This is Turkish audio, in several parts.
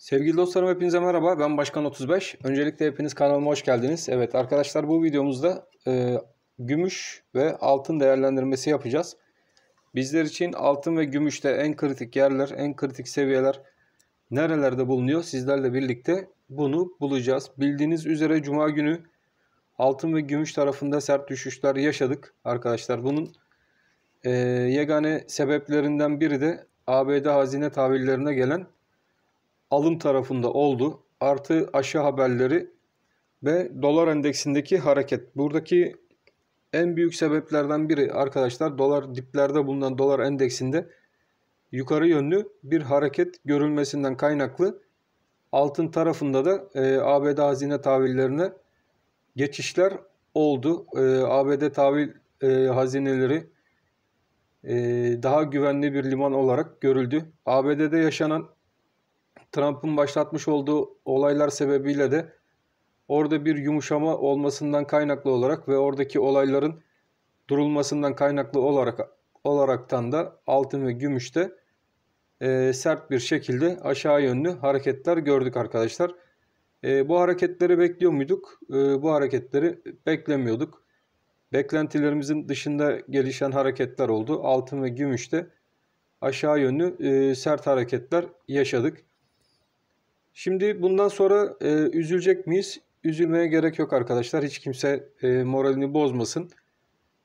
Sevgili dostlarım hepinize merhaba. Ben Başkan 35. Öncelikle hepiniz kanalıma hoş geldiniz. Evet arkadaşlar bu videomuzda e, gümüş ve altın değerlendirmesi yapacağız. Bizler için altın ve gümüşte en kritik yerler, en kritik seviyeler nerelerde bulunuyor? Sizlerle birlikte bunu bulacağız. Bildiğiniz üzere cuma günü altın ve gümüş tarafında sert düşüşler yaşadık arkadaşlar. Bunun e, yegane sebeplerinden biri de ABD hazine tahvillerine gelen alım tarafında oldu. Artı aşağı haberleri ve dolar endeksindeki hareket. Buradaki en büyük sebeplerden biri arkadaşlar dolar diplerde bulunan dolar endeksinde yukarı yönlü bir hareket görülmesinden kaynaklı altın tarafında da e, ABD hazine tahvillerine geçişler oldu. E, ABD tahvil e, hazineleri e, daha güvenli bir liman olarak görüldü. ABD'de yaşanan Trump'ın başlatmış olduğu olaylar sebebiyle de orada bir yumuşama olmasından kaynaklı olarak ve oradaki olayların durulmasından kaynaklı olarak olaraktan da altın ve gümüşte e, sert bir şekilde aşağı yönlü hareketler gördük arkadaşlar. E, bu hareketleri bekliyor muyduk? E, bu hareketleri beklemiyorduk. Beklentilerimizin dışında gelişen hareketler oldu. Altın ve gümüşte aşağı yönlü e, sert hareketler yaşadık. Şimdi bundan sonra e, üzülecek miyiz? Üzülmeye gerek yok arkadaşlar. Hiç kimse e, moralini bozmasın.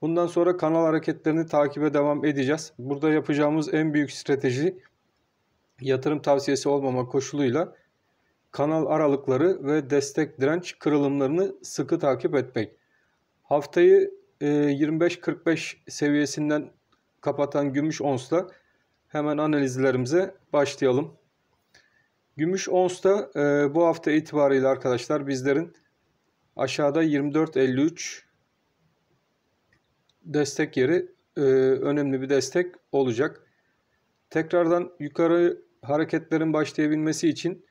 Bundan sonra kanal hareketlerini takibe devam edeceğiz. Burada yapacağımız en büyük strateji yatırım tavsiyesi olmama koşuluyla kanal aralıkları ve destek direnç kırılımlarını sıkı takip etmek. Haftayı 25-45 e, seviyesinden kapatan gümüş onsla hemen analizlerimize başlayalım. Gümüş ons da e, bu hafta itibariyle arkadaşlar bizlerin aşağıda 24.53 destek yeri e, önemli bir destek olacak. Tekrardan yukarı hareketlerin başlayabilmesi için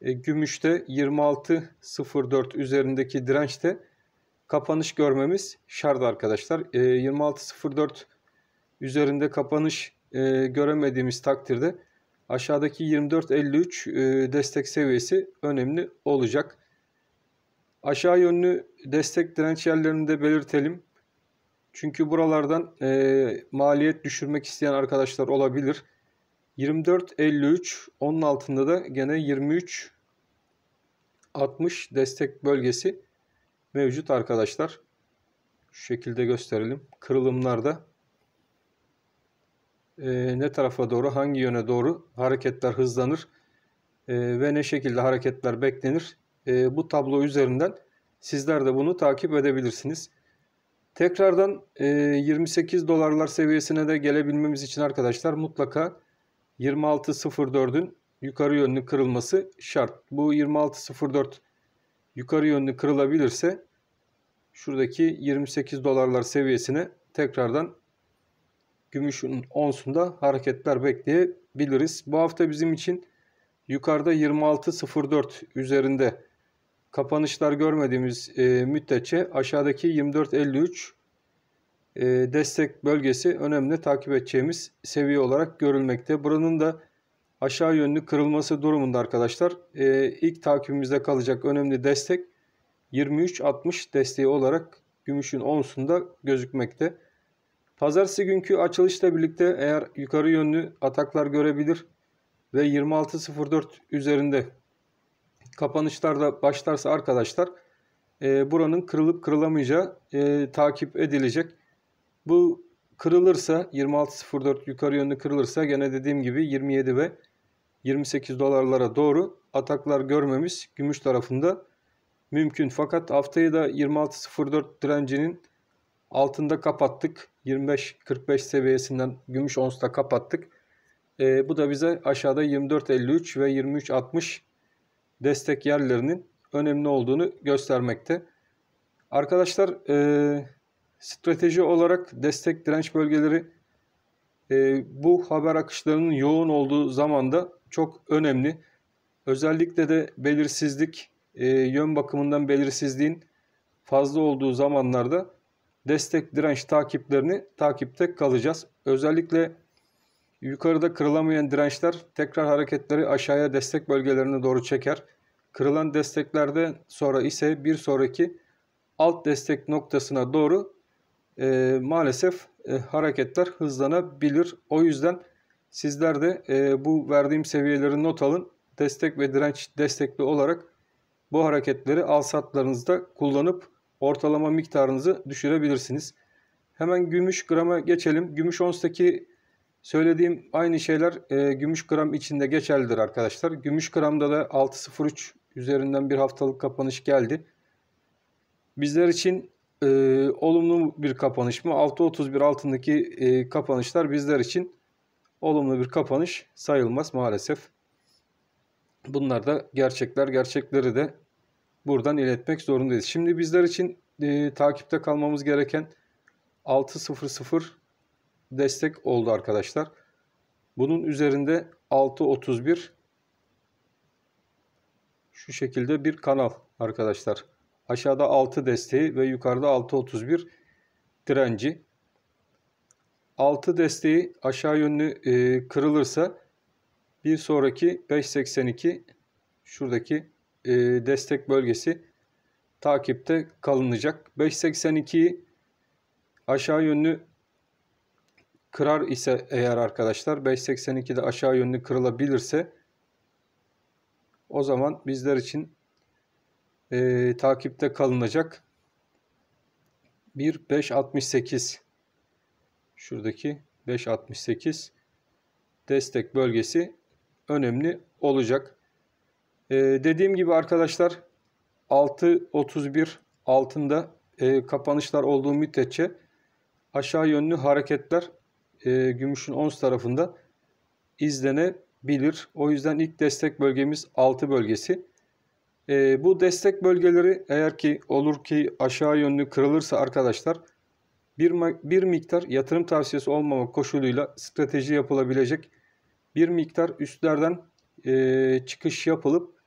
e, gümüşte 26.04 üzerindeki dirençte kapanış görmemiz şart arkadaşlar. E, 26.04 üzerinde kapanış e, göremediğimiz takdirde aşağıdaki 24.53 e, destek seviyesi önemli olacak. Aşağı yönlü destek direnç yerlerini de belirtelim. Çünkü buralardan e, maliyet düşürmek isteyen arkadaşlar olabilir. 24.53 onun altında da gene 23.60 destek bölgesi mevcut arkadaşlar. Şu şekilde gösterelim. Kırılımlarda e, ne tarafa doğru, hangi yöne doğru hareketler hızlanır e, ve ne şekilde hareketler beklenir. E, bu tablo üzerinden sizler de bunu takip edebilirsiniz. Tekrardan e, 28 dolarlar seviyesine de gelebilmemiz için arkadaşlar mutlaka 26.04'ün yukarı yönlü kırılması şart. Bu 26.04 yukarı yönlü kırılabilirse şuradaki 28 dolarlar seviyesine tekrardan gümüşün onsunda hareketler bekleyebiliriz. Bu hafta bizim için yukarıda 26.04 üzerinde kapanışlar görmediğimiz e, müddetçe aşağıdaki 24.53 e, destek bölgesi önemli takip edeceğimiz seviye olarak görülmekte. Buranın da aşağı yönlü kırılması durumunda arkadaşlar e, ilk takibimizde kalacak önemli destek 23.60 desteği olarak gümüşün onsunda gözükmekte. Pazartesi günkü açılışla birlikte eğer yukarı yönlü ataklar görebilir ve 26.04 üzerinde kapanışlarda başlarsa arkadaşlar e, buranın kırılıp kırılamayacağı e, takip edilecek. Bu kırılırsa 26.04 yukarı yönlü kırılırsa gene dediğim gibi 27 ve 28 dolarlara doğru ataklar görmemiz gümüş tarafında mümkün. Fakat haftayı da 26.04 direncinin altında kapattık. 25-45 seviyesinden gümüş onsta kapattık. E, bu da bize aşağıda 24.53 ve 23.60 destek yerlerinin önemli olduğunu göstermekte. Arkadaşlar e, strateji olarak destek direnç bölgeleri e, bu haber akışlarının yoğun olduğu zamanda çok önemli. Özellikle de belirsizlik, e, yön bakımından belirsizliğin fazla olduğu zamanlarda destek direnç takiplerini takipte kalacağız. Özellikle yukarıda kırılamayan dirençler tekrar hareketleri aşağıya destek bölgelerine doğru çeker. Kırılan desteklerde sonra ise bir sonraki alt destek noktasına doğru e, maalesef e, hareketler hızlanabilir. O yüzden sizler de e, bu verdiğim seviyeleri not alın. Destek ve direnç destekli olarak bu hareketleri al satlarınızda kullanıp ortalama miktarınızı düşürebilirsiniz. Hemen gümüş grama geçelim. Gümüş onstaki söylediğim aynı şeyler e, gümüş gram içinde geçerlidir arkadaşlar. Gümüş gramda da 6.03 üzerinden bir haftalık kapanış geldi. Bizler için e, olumlu bir kapanış mı? 6.31 altındaki e, kapanışlar bizler için olumlu bir kapanış sayılmaz maalesef. Bunlar da gerçekler. Gerçekleri de buradan iletmek zorundayız. Şimdi bizler için e, takipte kalmamız gereken 6.00 destek oldu arkadaşlar. Bunun üzerinde 6.31 şu şekilde bir kanal arkadaşlar. Aşağıda 6 desteği ve yukarıda 6.31 direnci. 6 desteği aşağı yönlü e, kırılırsa bir sonraki 5.82 şuradaki e, destek bölgesi takipte kalınacak. 5.82 aşağı yönlü kırar ise eğer arkadaşlar 5.82'de aşağı yönlü kırılabilirse o zaman bizler için e, takipte kalınacak. 1.568 şuradaki 5.68 destek bölgesi önemli olacak. Ee, dediğim gibi arkadaşlar 6.31 altında e, kapanışlar olduğu müddetçe aşağı yönlü hareketler e, gümüşün ons tarafında izlenebilir. O yüzden ilk destek bölgemiz 6 bölgesi. E, bu destek bölgeleri eğer ki olur ki aşağı yönlü kırılırsa arkadaşlar bir, bir miktar yatırım tavsiyesi olmama koşuluyla strateji yapılabilecek bir miktar üstlerden e, çıkış yapılıp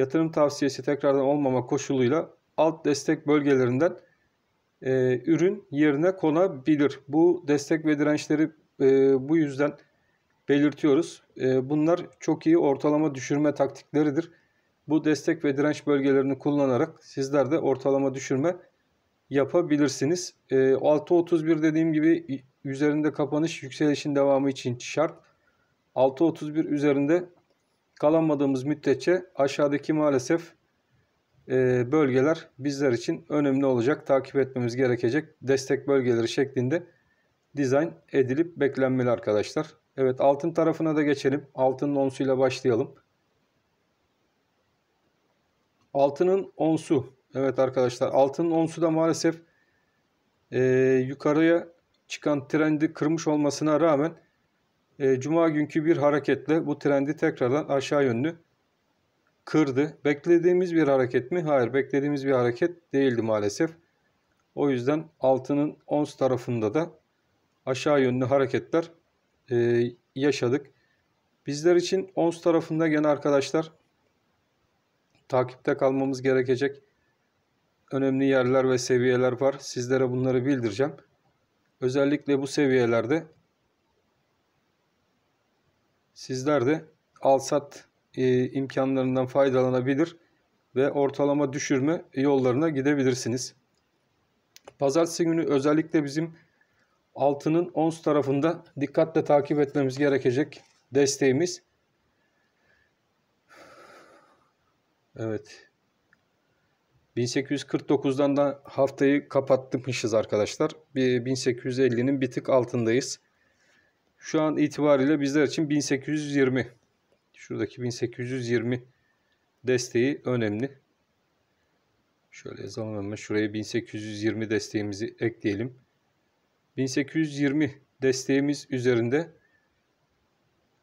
yatırım tavsiyesi tekrardan olmama koşuluyla alt destek bölgelerinden e, ürün yerine konabilir. Bu destek ve dirençleri e, bu yüzden belirtiyoruz. E, bunlar çok iyi ortalama düşürme taktikleridir. Bu destek ve direnç bölgelerini kullanarak sizler de ortalama düşürme yapabilirsiniz. E, 6.31 dediğim gibi üzerinde kapanış yükselişin devamı için şart. 6.31 üzerinde Kalanmadığımız müddetçe aşağıdaki maalesef e, bölgeler bizler için önemli olacak. Takip etmemiz gerekecek destek bölgeleri şeklinde dizayn edilip beklenmeli arkadaşlar. Evet altın tarafına da geçelim. Altının onsuyla başlayalım. Altının onsu. Evet arkadaşlar altının onsu da maalesef e, yukarıya çıkan trendi kırmış olmasına rağmen e, cuma günkü bir hareketle bu trendi tekrardan aşağı yönlü kırdı. Beklediğimiz bir hareket mi? Hayır, beklediğimiz bir hareket değildi maalesef. O yüzden altının ons tarafında da aşağı yönlü hareketler e, yaşadık. Bizler için ons tarafında gene arkadaşlar takipte kalmamız gerekecek önemli yerler ve seviyeler var. Sizlere bunları bildireceğim. Özellikle bu seviyelerde sizler de alsat e, imkanlarından faydalanabilir ve ortalama düşürme yollarına gidebilirsiniz. Pazartesi günü özellikle bizim altının ons tarafında dikkatle takip etmemiz gerekecek desteğimiz. Evet. 1849'dan da haftayı kapatmışız arkadaşlar. 1850'nin bir tık altındayız. Şu an itibariyle bizler için 1820. Şuradaki 1820 desteği önemli. Şöyle yazalım hemen. Şuraya 1820 desteğimizi ekleyelim. 1820 desteğimiz üzerinde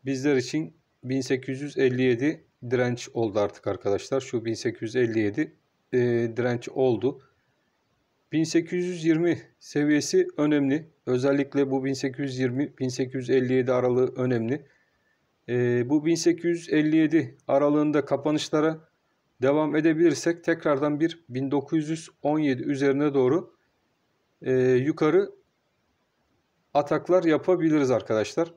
bizler için 1857 direnç oldu artık arkadaşlar. Şu 1857 e, direnç oldu. 1820 seviyesi önemli. Özellikle bu 1820-1857 aralığı önemli. E, bu 1857 aralığında kapanışlara devam edebilirsek tekrardan bir 1917 üzerine doğru e, yukarı ataklar yapabiliriz arkadaşlar.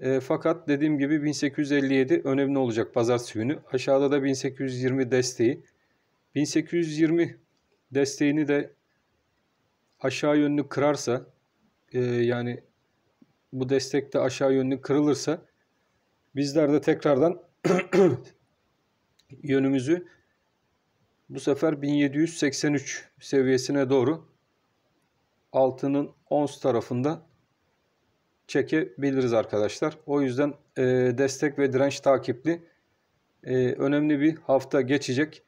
E, fakat dediğim gibi 1857 önemli olacak pazartesi günü. Aşağıda da 1820 desteği. 1820 desteğini de aşağı yönünü kırarsa e, yani bu destekte de aşağı yönünü kırılırsa bizler de tekrardan yönümüzü bu sefer 1783 seviyesine doğru altının ons tarafında çekebiliriz arkadaşlar. O yüzden e, destek ve direnç takipli e, önemli bir hafta geçecek.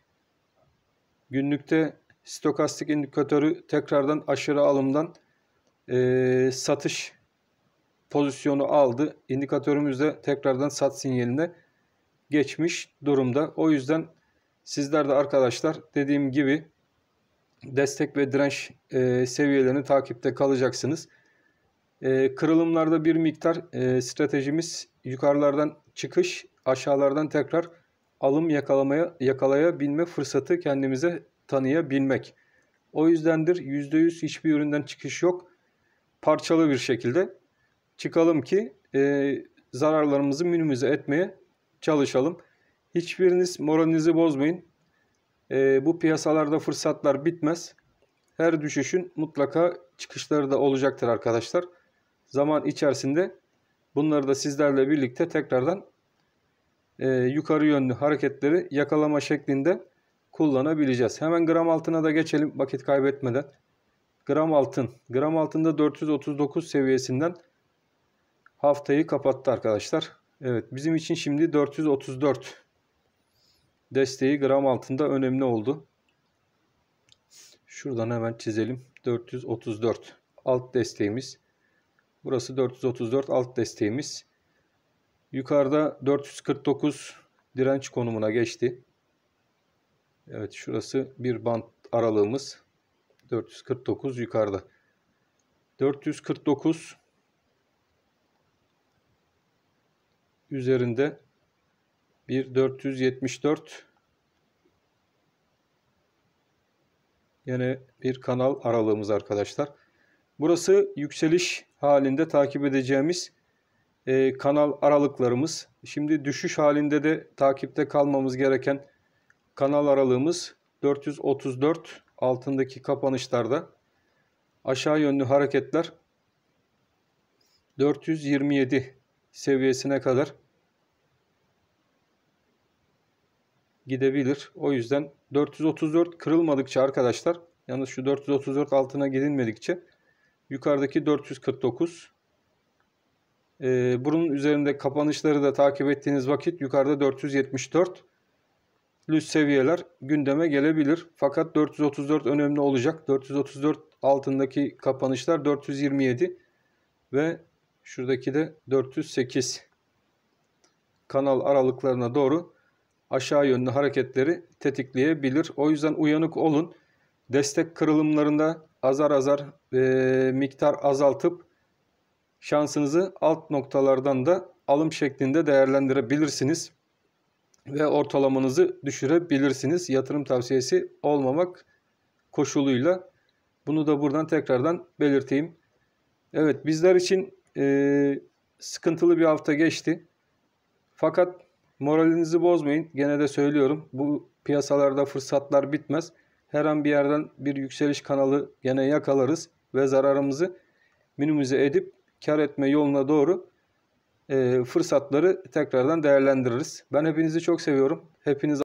Günlükte Stokastik indikatörü tekrardan aşırı alımdan e, satış pozisyonu aldı. İndikatörümüz de tekrardan sat sinyaline geçmiş durumda. O yüzden sizler de arkadaşlar dediğim gibi destek ve direnç e, seviyelerini takipte kalacaksınız. E, kırılımlarda bir miktar e, stratejimiz yukarılardan çıkış, aşağılardan tekrar alım yakalamaya yakalayabilme fırsatı kendimize tanıyabilmek. O yüzdendir %100 hiçbir üründen çıkış yok. Parçalı bir şekilde çıkalım ki e, zararlarımızı minimize etmeye çalışalım. Hiçbiriniz moralinizi bozmayın. E, bu piyasalarda fırsatlar bitmez. Her düşüşün mutlaka çıkışları da olacaktır arkadaşlar. Zaman içerisinde bunları da sizlerle birlikte tekrardan e, yukarı yönlü hareketleri yakalama şeklinde kullanabileceğiz. Hemen gram altına da geçelim vakit kaybetmeden. Gram altın. Gram altında 439 seviyesinden haftayı kapattı arkadaşlar. Evet bizim için şimdi 434 desteği gram altında önemli oldu. Şuradan hemen çizelim. 434 alt desteğimiz. Burası 434 alt desteğimiz. Yukarıda 449 direnç konumuna geçti. Evet şurası bir bant aralığımız. 449 yukarıda. 449 üzerinde bir 474 yine bir kanal aralığımız arkadaşlar. Burası yükseliş halinde takip edeceğimiz e, kanal aralıklarımız. Şimdi düşüş halinde de takipte kalmamız gereken kanal aralığımız 434 altındaki kapanışlarda aşağı yönlü hareketler 427 seviyesine kadar gidebilir. O yüzden 434 kırılmadıkça arkadaşlar yalnız şu 434 altına gidilmedikçe yukarıdaki 449 ee, bunun üzerinde kapanışları da takip ettiğiniz vakit yukarıda 474 üst seviyeler gündeme gelebilir. Fakat 434 önemli olacak. 434 altındaki kapanışlar 427 ve şuradaki de 408 kanal aralıklarına doğru aşağı yönlü hareketleri tetikleyebilir. O yüzden uyanık olun. Destek kırılımlarında azar azar e, miktar azaltıp şansınızı alt noktalardan da alım şeklinde değerlendirebilirsiniz ve ortalamanızı düşürebilirsiniz. Yatırım tavsiyesi olmamak koşuluyla. Bunu da buradan tekrardan belirteyim. Evet bizler için e, sıkıntılı bir hafta geçti. Fakat moralinizi bozmayın. Gene de söylüyorum bu piyasalarda fırsatlar bitmez. Her an bir yerden bir yükseliş kanalı gene yakalarız ve zararımızı minimize edip kar etme yoluna doğru fırsatları tekrardan değerlendiririz. Ben hepinizi çok seviyorum. Hepiniz